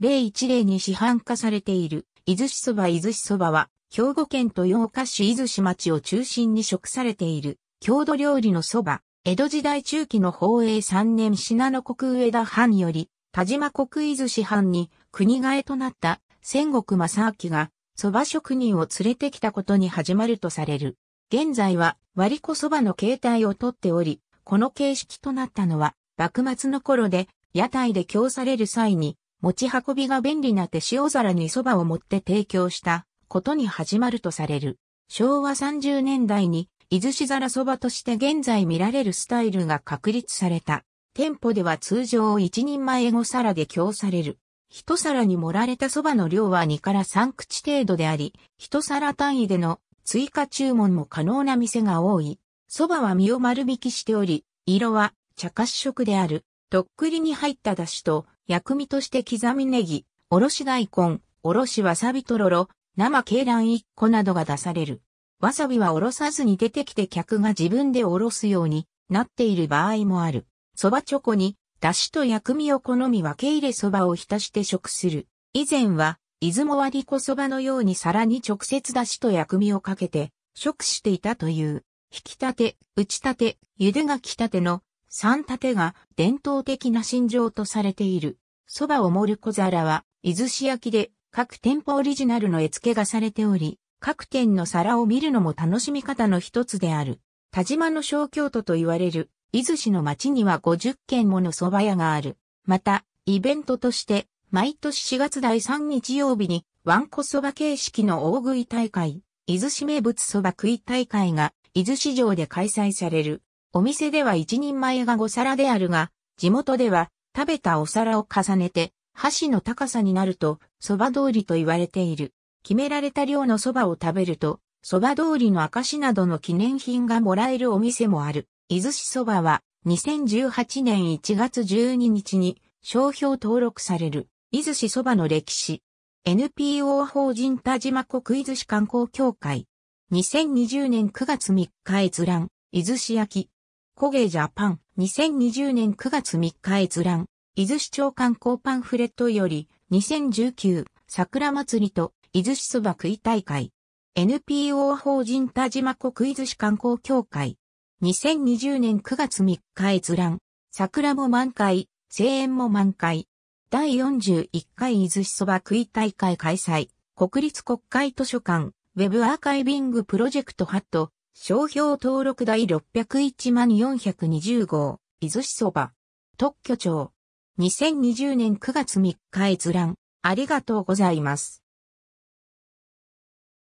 010に市販化されている、伊豆市そば伊豆市そばは、兵庫県豊岡市伊豆市町を中心に食されている、郷土料理のそば、江戸時代中期の宝永3年信濃国上田藩より、田島国伊豆市藩に国替えとなった戦国正明が、蕎麦職人を連れてきたことに始まるとされる。現在は割子蕎麦の形態をとっており、この形式となったのは、幕末の頃で、屋台で供される際に、持ち運びが便利な手塩皿に蕎麦を持って提供したことに始まるとされる。昭和30年代に、伊豆市皿蕎麦として現在見られるスタイルが確立された。店舗では通常1人前5皿で供される。一皿に盛られた蕎麦の量は2から3口程度であり、一皿単位での追加注文も可能な店が多い。蕎麦は身を丸引きしており、色は茶褐色である。とっくりに入った出汁と薬味として刻みネギ、おろし大根、おろしわさびとろろ、生鶏卵1個などが出される。わさびはおろさずに出てきて客が自分でおろすようになっている場合もある。蕎麦チョコに、だしと薬味を好み分け入れ蕎麦を浸して食する。以前は、出雲割子蕎麦のように皿に直接だしと薬味をかけて食していたという、引き立て、打ち立て、茹でがきたての三立が伝統的な心情とされている。蕎麦を盛る小皿は、伊豆市焼きで各店舗オリジナルの絵付けがされており、各店の皿を見るのも楽しみ方の一つである。田島の小京都と言われる、伊豆市の町には50軒もの蕎麦屋がある。また、イベントとして、毎年4月第3日曜日に、ワンコ蕎麦形式の大食い大会、伊豆市名物蕎麦食い大会が、伊豆市場で開催される。お店では一人前が5皿であるが、地元では食べたお皿を重ねて、箸の高さになると、蕎麦通りと言われている。決められた量の蕎麦を食べると、蕎麦通りの証などの記念品がもらえるお店もある。伊豆市蕎麦は、2018年1月12日に商標登録される。伊豆市蕎麦の歴史。NPO 法人田島国伊豆市観光協会。2020年9月3日閲覧。伊豆市焼き。コゲジャパン2020年9月3日閲覧伊豆市長観光パンフレットより2019桜祭りと伊豆市そば食い大会 NPO 法人田島国伊豆市観光協会2020年9月3日閲覧桜も満開声援も満開第41回伊豆市そば食い大会開催国立国会図書館ウェブアーカイビングプロジェクトハット商標登録第601万420号、伊豆市そば。特許庁。2020年9月3日閲覧。ありがとうございます。